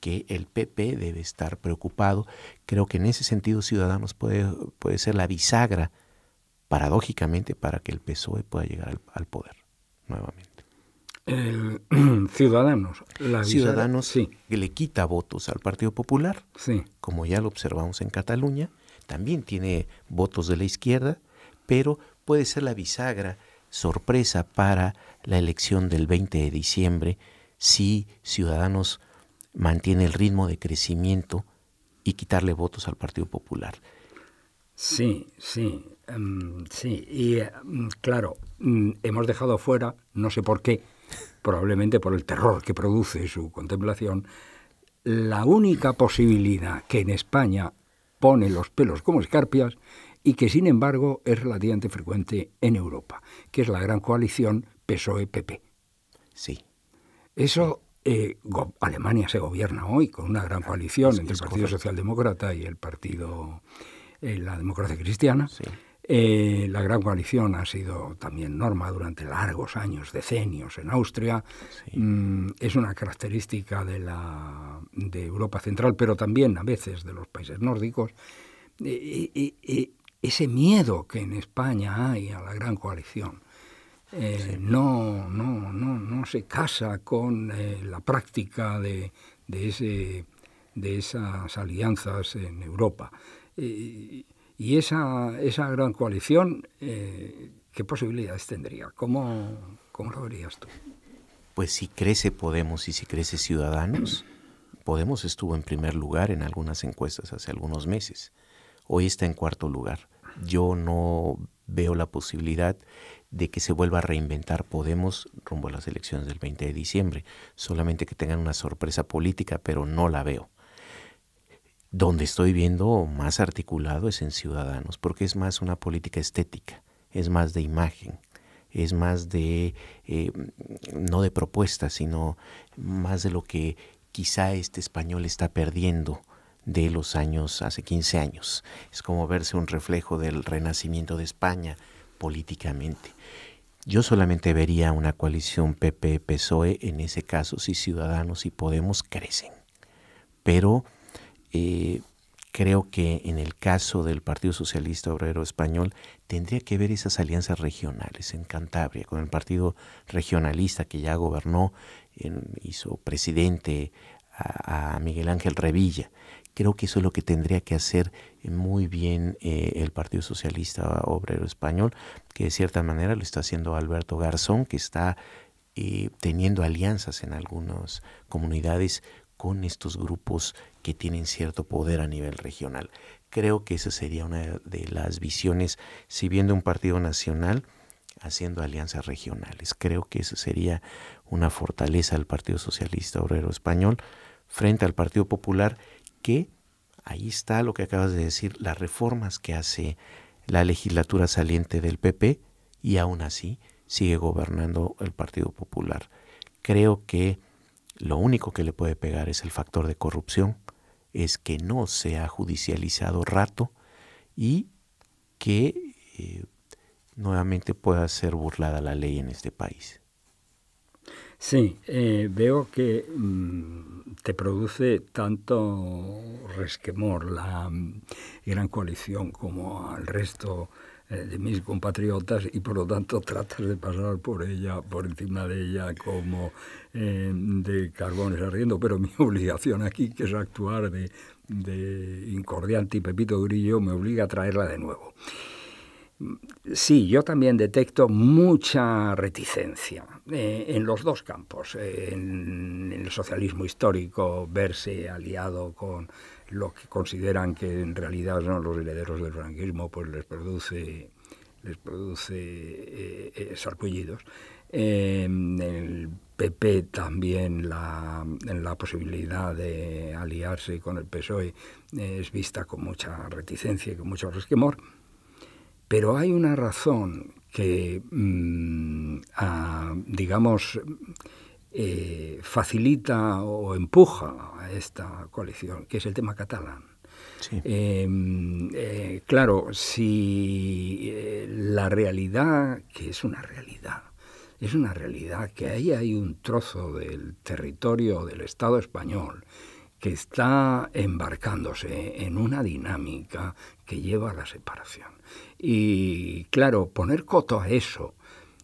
que el PP debe estar preocupado. Creo que en ese sentido Ciudadanos puede, puede ser la bisagra, paradójicamente, para que el PSOE pueda llegar al poder nuevamente el, (clears throat) Ciudadanos. La Ciudadanos sí. que le quita votos al Partido Popular, sí. como ya lo observamos en Cataluña, también tiene votos de la izquierda, pero puede ser la bisagra sorpresa para la elección del 20 de diciembre si Ciudadanos mantiene el ritmo de crecimiento y quitarle votos al Partido Popular. Sí, sí, em, sí. Y em, claro, mm, hemos dejado fuera, no sé por qué, probablemente por el terror que produce su contemplación, la única posibilidad que en España pone los pelos como escarpias y que sin embargo es relativamente frecuente en Europa, que es la gran coalición PSOE-PP. E sí. Eso eh, Alemania se gobierna hoy con una gran ah, coalición entre el Partido Socialdemócrata y el Partido eh, la Democracia Cristiana. Sí. Eh, la Gran Coalición ha sido también norma durante largos años, decenios en Austria. Mm, es una característica de, Europa Central, pero también a veces de los países nórdicos. Eh, eh, ese miedo que en España hay a la Gran Coalición. no, no, se casa con la práctica de, esas alianzas en Europa. Y esa, esa gran coalición, eh, ¿qué posibilidades tendría? ¿Cómo, ¿Cómo lo verías tú? Pues si crece Podemos y si crece Ciudadanos, Podemos estuvo en primer lugar en algunas encuestas hace algunos meses. Hoy está en cuarto lugar. Yo no veo la posibilidad de que se vuelva a reinventar Podemos rumbo a las elecciones del 20 de diciembre. Solamente que tengan una sorpresa política, pero no la veo. Donde estoy viendo más articulado es en Ciudadanos, porque es más una política estética, es más de imagen, es más de, eh, no de propuestas, sino más de lo que quizá este español está perdiendo de los años, hace 15 años. Es como verse un reflejo del renacimiento de España políticamente. Yo solamente vería una coalición PP-PSOE en ese caso si Ciudadanos y Podemos crecen. Pero eh, creo que en el caso del Partido Socialista Obrero Español tendría que ver esas alianzas regionales en Cantabria, con el Partido Regionalista que ya gobernó, hizo presidente a, Miguel Ángel Revilla. Creo que eso es lo que tendría que hacer muy bien eh, el Partido Socialista Obrero Español, que de cierta manera lo está haciendo Alberto Garzón, que está eh, teniendo alianzas en algunas comunidades con estos grupos que tienen cierto poder a nivel regional. Creo que esa sería una de las visiones, si bien un partido nacional, haciendo alianzas regionales. Creo que esa sería una fortaleza del Partido Socialista Obrero Español frente al Partido Popular, que ahí está lo que acabas de decir, las reformas que hace la legislatura saliente del PP y aún así sigue gobernando el Partido Popular. Creo que lo único que le puede pegar es el factor de corrupción, es que no se ha judicializado rato y que eh, nuevamente pueda ser burlada la ley en este país. Sí, eh, veo que mm, te produce tanto resquemor la mm, gran coalición como al resto eh, de mis compatriotas y por lo tanto tratas de pasar por ella, por encima de ella como eh, de carbones ardiendo, pero mi (laughs) obligación aquí, que es actuar de, incordiante y Pepito Grillo, me obliga a traerla de nuevo. Sí, yo también detecto mucha reticencia eh, en los dos campos, en, el socialismo histórico, verse aliado con lo que consideran que en realidad son los herederos del franquismo, pues les produce, les produce eh, eh, sarpullidos. en el PP también la, en la posibilidad de aliarse con el PSOE eh, es vista con mucha reticencia y con mucho resquemor. Pero hay una razón que, mm, digamos, eh, facilita o empuja a esta coalición, que es el tema catalán. Em, eh, claro, si eh, la realidad, que es una realidad, es una realidad que ahí hay un trozo del territorio del Estado español que está embarcándose en una dinámica que lleva a la separación. Y claro, poner coto a eso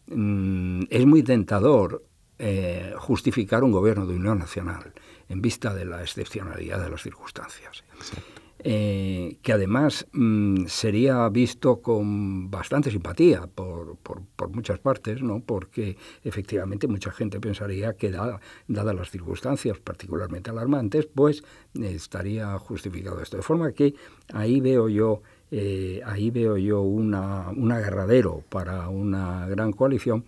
mm, es muy tentador eh, justificar un gobierno de unión nacional en vista de la excepcionalidad de las circunstancias. Eh, que además mm, sería visto con bastante simpatía por, muchas partes, ¿no? porque efectivamente mucha gente pensaría que, dadas las circunstancias particularmente alarmantes, pues estaría justificado esto. De forma que ahí veo yo eh, ahí veo yo una, un agarradero para una gran coalición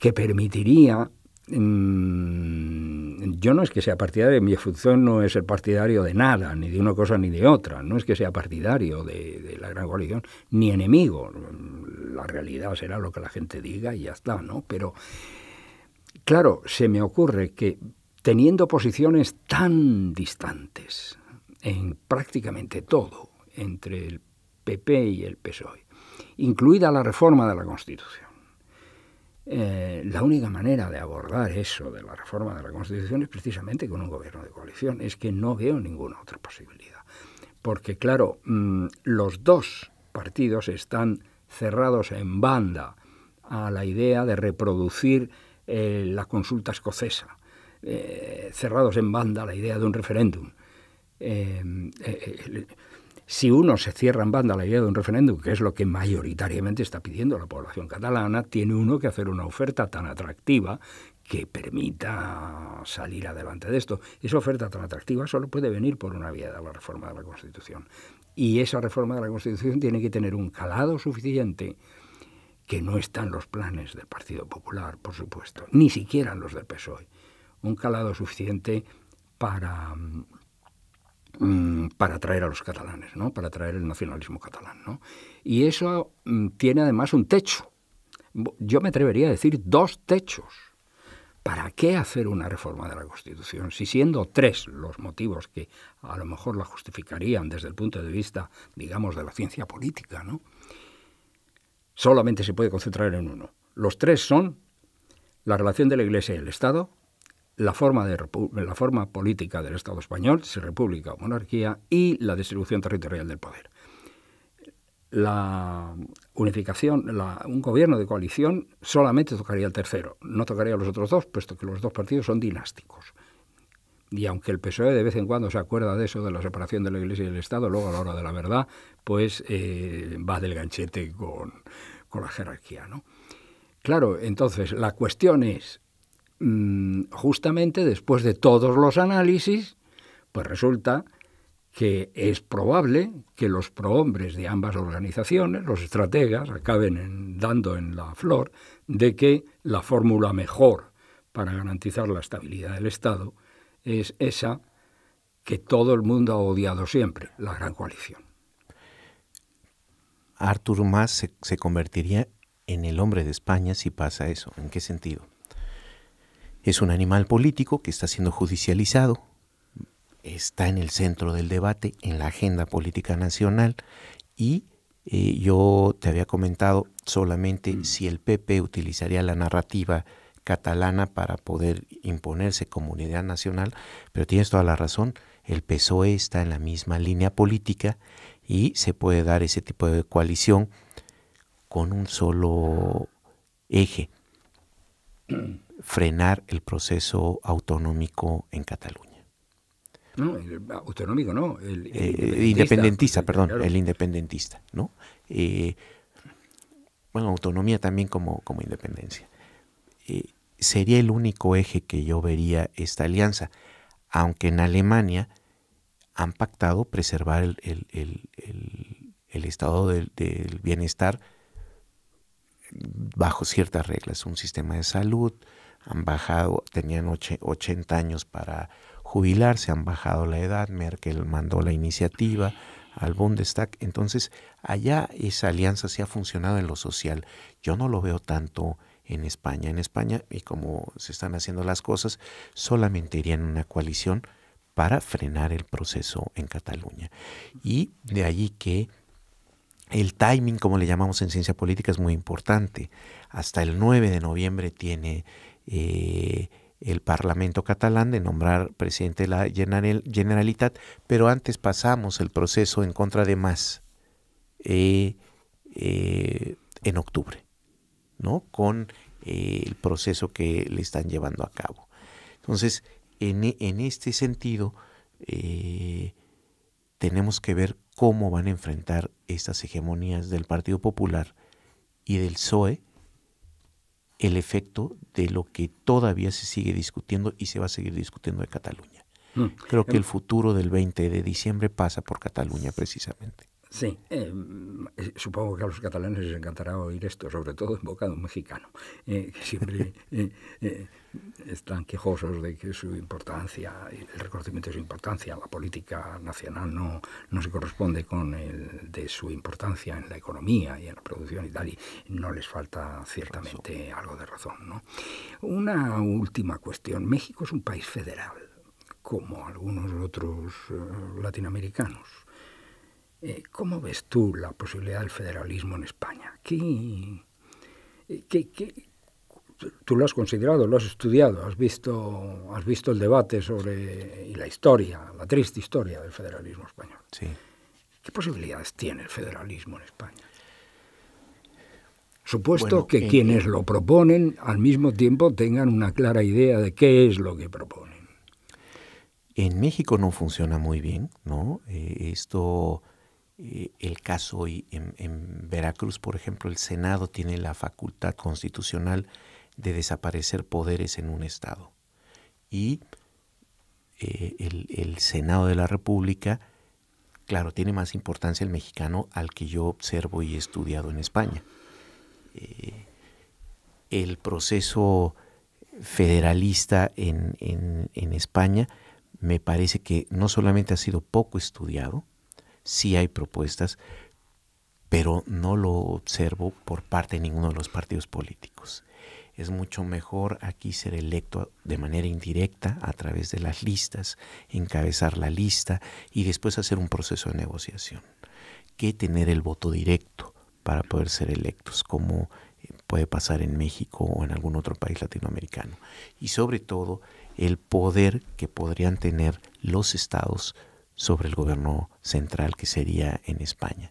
que permitiría mm, yo no es que sea partidario, mi función no es ser partidario de nada, ni de una cosa ni de otra, no es que sea partidario de, de, la gran coalición, ni enemigo, la realidad será lo que la gente diga y ya está, ¿no? Pero, claro, se me ocurre que teniendo posiciones tan distantes en prácticamente todo entre el PP y el PSOE, incluida la reforma de la Constitución, eh, la única manera de abordar eso de la reforma de la Constitución es precisamente con un gobierno de coalición. Es que no veo ninguna otra posibilidad. Porque, claro, mm, los dos partidos están cerrados en banda a la idea de reproducir eh, la consulta escocesa, eh, cerrados en banda a la idea de un referéndum. Si uno se cierra en banda la idea de un referéndum, que es lo que mayoritariamente está pidiendo la población catalana, tiene uno que hacer una oferta tan atractiva que permita salir adelante de esto. Esa oferta tan atractiva solo puede venir por una vía de la reforma de la Constitución. Y esa reforma de la Constitución tiene que tener un calado suficiente que no están los planes del Partido Popular, por supuesto, ni siquiera los del PSOE. Un calado suficiente para mm, Mm, para atraer a los catalanes, ¿no? para traer el nacionalismo catalán. ¿no? Y eso mm, tiene además un techo. Yo me atrevería a decir dos techos. ¿Para qué hacer una reforma de la Constitución si siendo tres los motivos que a lo mejor la justificarían desde el punto de vista, digamos, de la ciencia política, ¿no? solamente se puede concentrar en uno? Los tres son la relación de la Iglesia y el Estado, la forma, de, la forma política del Estado español, si república o monarquía, y la distribución territorial del poder. La unificación, un gobierno de coalición solamente tocaría el tercero, no tocaría los otros dos, puesto que los dos partidos son dinásticos. Y aunque el PSOE de vez en cuando se acuerda de eso, de la separación de la Iglesia y el Estado, luego a la hora de la verdad, pues eh, va del ganchete con, con la jerarquía. ¿no? Claro, entonces la cuestión es, Mm, justamente después de todos los análisis, pues resulta que es probable que los prohombres de ambas organizaciones, los estrategas, acaben dando en la flor de que la fórmula mejor para garantizar la estabilidad del Estado es esa que todo el mundo ha odiado siempre, la gran coalición. Artur Mas se convertiría en el hombre de España si pasa eso. ¿En qué sentido? Es un animal político que está siendo judicializado, está en el centro del debate, en la agenda política nacional y eh, yo te había comentado solamente mm. si el PP utilizaría la narrativa catalana para poder imponerse como unidad nacional, pero tienes toda la razón, el PSOE está en la misma línea política y se puede dar ese tipo de coalición con un solo eje. (clears throat) frenar el proceso autonómico en Cataluña. No, el eh, autonómico no, el, eh, independentista, perdón, el independentista, ¿no? Eh, bueno, autonomía también como, independencia. sería el único eje que yo vería esta alianza, aunque en Alemania han pactado preservar el, estado del bienestar bajo ciertas reglas, un sistema de salud, han bajado, tenían 80 años para jubilarse, han bajado la edad, Merkel mandó la iniciativa al Bundestag, entonces allá esa alianza se ha funcionado en lo social, yo no lo veo tanto en España, en España y como se están haciendo las cosas, solamente irían una coalición para frenar el proceso en Cataluña. Y de allí que el timing, como le llamamos en ciencia política, es muy importante. Hasta el 9 de noviembre tiene eh, el Parlamento catalán de nombrar presidente de la Generalitat, pero antes pasamos el proceso en contra de más eh, eh, en octubre, ¿no? Con el proceso que le están llevando a cabo. Entonces, en, e, en este sentido, tenemos que ver cómo van a enfrentar estas hegemonías del Partido Popular y del PSOE el efecto de lo que todavía se sigue discutiendo y se va a seguir discutiendo de Cataluña. Mm. Creo que em, el futuro del 20 de diciembre pasa por Cataluña precisamente. Sí, eh, eh, supongo que a los catalanes les encantará oír esto, sobre todo en boca de un mexicano, eh, que siempre (laughs) están quejosos de que su importancia, el reconocimiento de su importancia en la política nacional no, se corresponde con el de su importancia en la economía y en la producción y tal, y no les falta ciertamente algo de razón. ¿no? Una última cuestión, México es un país federal, como algunos otros latinoamericanos eh, ¿Cómo ves tú la posibilidad del federalismo en España? ¿Qué, qué, tú lo has considerado, lo has estudiado, has visto, has visto el debate sobre y la historia, la triste historia del federalismo español. ¿Qué posibilidades tiene el federalismo en España? Supuesto que quienes lo proponen al mismo tiempo tengan una clara idea de qué es lo que proponen. En México no funciona muy bien, ¿no? Eh, esto eh, el caso hoy en, Veracruz, por ejemplo, el Senado tiene la facultad constitucional de desaparecer poderes en un Estado. Y eh, el, Senado de la República, claro, tiene más importancia el mexicano al que yo observo y he estudiado en España. Eh, el proceso federalista en España me parece que no solamente ha sido poco estudiado, sí hay propuestas, pero no lo observo por parte de ninguno de los partidos políticos. Es mucho mejor aquí ser electo de manera indirecta a través de las listas, encabezar la lista y después hacer un proceso de negociación, que tener el voto directo para poder ser electos, como puede pasar en México o en algún otro país latinoamericano. Y sobre todo el poder que podrían tener los estados sobre el gobierno central que sería en España.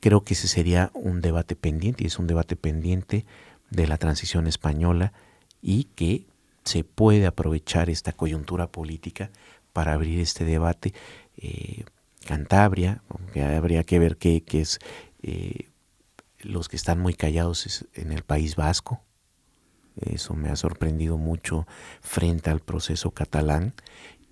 Creo que ese sería un debate pendiente y es un debate pendiente de la transición española y que se puede aprovechar esta coyuntura política para abrir este debate. Eh, Cantabria, aunque habría que ver qué, es eh, los que están muy callados en el País Vasco. Eso me ha sorprendido mucho frente al proceso catalán.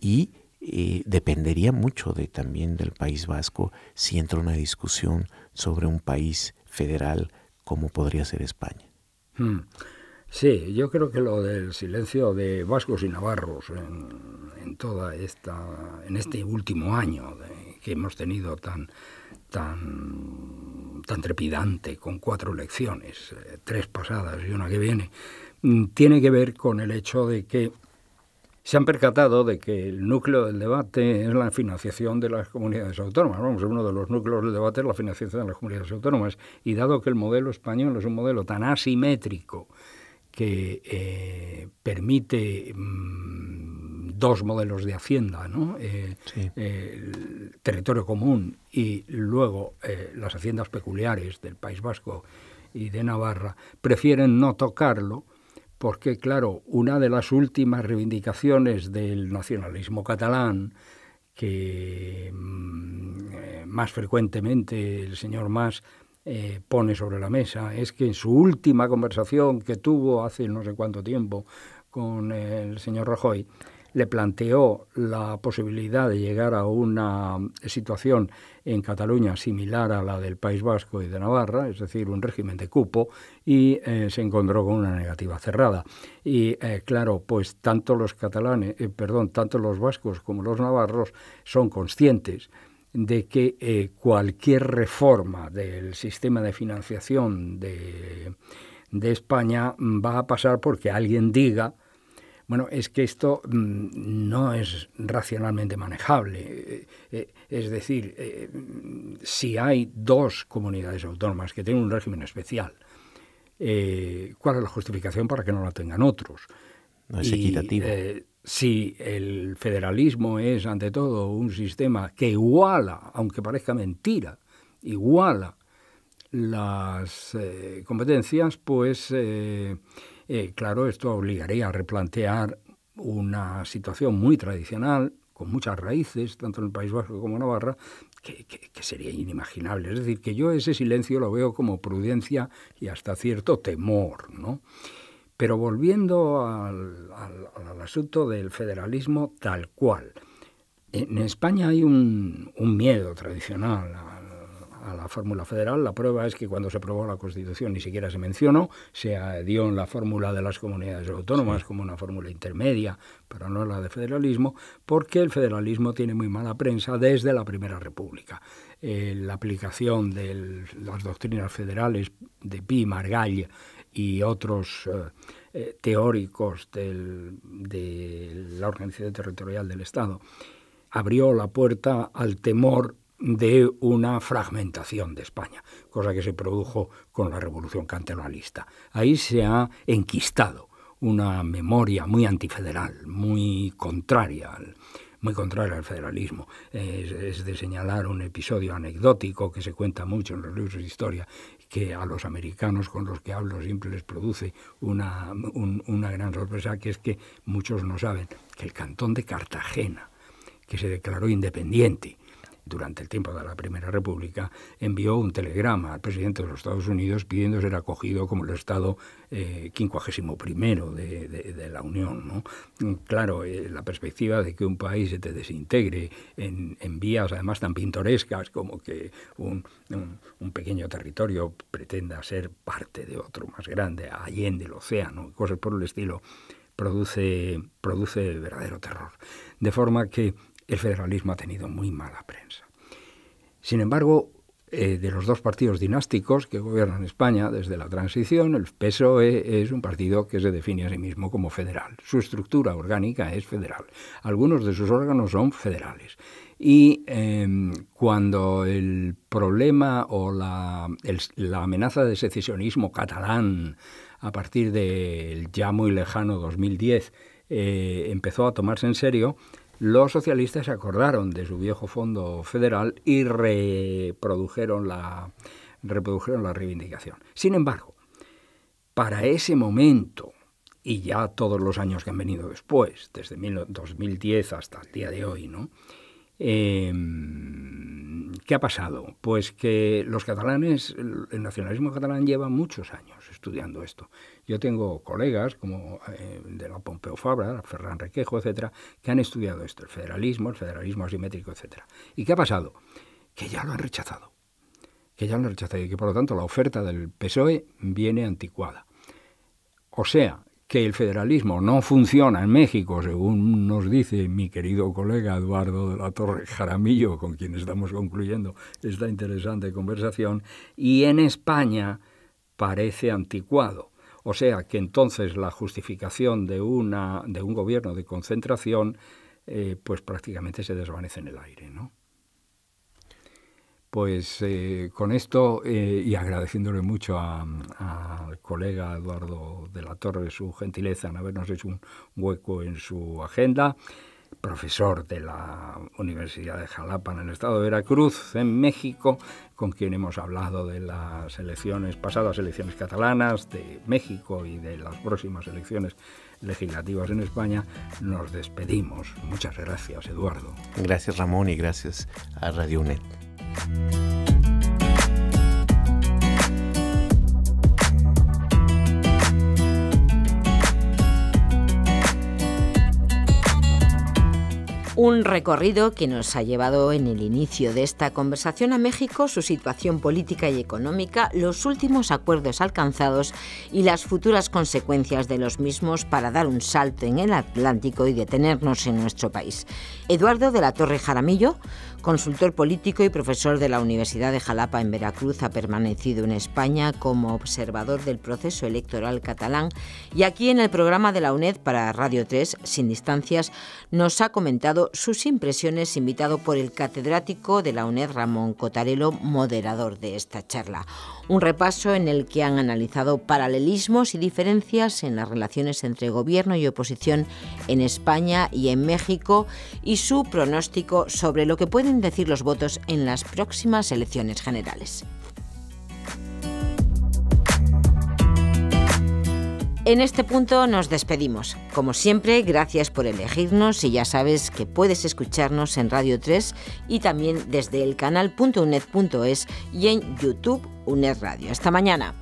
Y y eh, dependería mucho de, también del País Vasco si entra una discusión sobre un país federal como podría ser España. Hmm. Sí, yo creo que lo del silencio de vascos y navarros en, toda esta, en este último año que hemos tenido tan, tan, tan trepidante con cuatro elecciones, eh, tres pasadas y una que viene, mm, tiene que ver con el hecho de que se han percatado de que el núcleo del debate es la financiación de las comunidades autónomas. Vamos, uno de los núcleos del debate es la financiación de las comunidades autónomas. Y dado que el modelo español es un modelo tan asimétrico que eh, permite mm, dos modelos de hacienda, ¿no? Eh, territorio común y luego eh, las haciendas peculiares del País Vasco y de Navarra, prefieren no tocarlo porque, claro, una de las últimas reivindicaciones del nacionalismo catalán, que mm, más frecuentemente el señor Mas eh, pone sobre la mesa, es que en su última conversación que tuvo hace no sé cuánto tiempo con el señor Rajoy, le planteó la posibilidad de llegar a una situación en Cataluña similar a la del País Vasco y de Navarra, es decir, un régimen de cupo, y eh, se encontró con una negativa cerrada. Y eh, claro, pues tanto los catalanes, eh, perdón, tanto los vascos como los navarros son conscientes de que cualquier reforma del sistema de financiación de, España va a pasar porque alguien diga bueno, es que esto mm, no es racionalmente manejable. Eh, eh, es decir, eh, si hay dos comunidades autónomas que tienen un régimen especial, ¿cuál es la justificación para que no la tengan otros? No es equitativo. si el federalismo es, ante todo, un sistema que iguala, aunque parezca mentira, iguala las competencias, pues... Eh, claro, esto obligaría a replantear una situación muy tradicional, con muchas raíces, tanto en el País Vasco como en Navarra, que, sería inimaginable. Es decir, que yo ese silencio lo veo como prudencia y hasta cierto temor, ¿no? Pero volviendo al, asunto del federalismo tal cual. En España hay un, un miedo tradicional a a la fórmula federal. La prueba es que cuando se aprobó la Constitución ni siquiera se mencionó, se dio en la fórmula de las comunidades autónomas como una fórmula intermedia, pero no la de federalismo, porque el federalismo tiene muy mala prensa desde la Primera República. Eh, la aplicación de las doctrinas federales de Pi, Margall y otros... Eh, eh, teóricos de la organización territorial del Estado, abrió la puerta al temor de una fragmentación de España, cosa que se produjo con la Revolución Cantonalista. Ahí se ha enquistado una memoria muy antifederal, muy contraria al, muy contraria al federalismo. Es, de señalar un episodio anecdótico que se cuenta mucho en los libros de historia, que a los americanos con los que hablo siempre les produce una gran sorpresa, que es que muchos no saben que el cantón de Cartagena, que se declaró independiente, durante el tiempo de la Primera República, envió un telegrama al presidente de los Estados Unidos pidiendo ser acogido como el Estado 51 eh, de, la Unión. ¿no? Mm, claro, eh, la perspectiva de que un país se desintegre en, vías además tan pintorescas como que un, pequeño territorio pretenda ser parte de otro más grande, en el océano, cosas por el estilo, produce, produce verdadero terror. De forma que el federalismo ha tenido muy mala prensa. Sin embargo, eh, de los dos partidos dinásticos que gobiernan España desde la transición, el PSOE es un partido que se define a sí mismo como federal. Su estructura orgánica es federal. Algunos de sus órganos son federales. Y em, cuando el problema o la, amenaza de secesionismo catalán a partir del ya muy lejano 2010 eh, empezó a tomarse en serio, los socialistas se acordaron de su viejo fondo federal y reprodujeron la, reprodujeron la reivindicación. Sin embargo, para ese momento, y ya todos los años que han venido después, desde 2010 hasta el día de hoy, ¿no? Em, ¿Qué ha pasado? Pues que los catalanes, el nacionalismo catalán lleva muchos años estudiando esto. Yo tengo colegas como eh, de la Pompeo Fabra, Ferran Requejo, etcétera, que han estudiado esto, el federalismo, el federalismo asimétrico, etcétera. ¿Y qué ha pasado? Que ya lo han rechazado. Que ya lo han rechazado y que por lo tanto la oferta del PSOE viene anticuada. O sea, que el federalismo no funciona en México, según nos dice mi querido colega Eduardo de la Torre Jaramillo, con quien estamos concluyendo esta interesante conversación, y en España parece anticuado. O sea que entonces la justificación de, una, de un gobierno de concentración eh, pues prácticamente se desvanece en el aire. Pues eh, con esto eh, y agradeciéndole mucho al colega Eduardo de la Torre su gentileza en habernos hecho un hueco en su agenda profesor de la Universidad de Jalapa en el estado de Veracruz, en México, con quien hemos hablado de las elecciones, pasadas elecciones catalanas, de México y de las próximas elecciones legislativas en España, nos despedimos. Muchas gracias, Eduardo. Gracias, Ramón, y gracias a Radio UNED. Un recorrido que nos ha llevado en el inicio de esta conversación a México, su situación política y económica, los últimos acuerdos alcanzados y las futuras consecuencias de los mismos para dar un salto en el Atlántico y detenernos en nuestro país. Eduardo de la Torre Jaramillo, consultor político y profesor de la Universidad de Jalapa en Veracruz, ha permanecido en España como observador del proceso electoral catalán y aquí en el programa de la UNED para Radio 3, Sin Distancias, nos ha comentado sus impresiones invitado por el catedrático de la UNED Ramón Cotarelo, moderador de esta charla. Un repaso en el que han analizado paralelismos y diferencias en las relaciones entre gobierno y oposición en España y en México y su pronóstico sobre lo que pueden decir los votos en las próximas elecciones generales. En este punto nos despedimos. Como siempre, gracias por elegirnos y ya sabes que puedes escucharnos en Radio 3 y también desde el canal y en YouTube UNED Radio. Hasta mañana.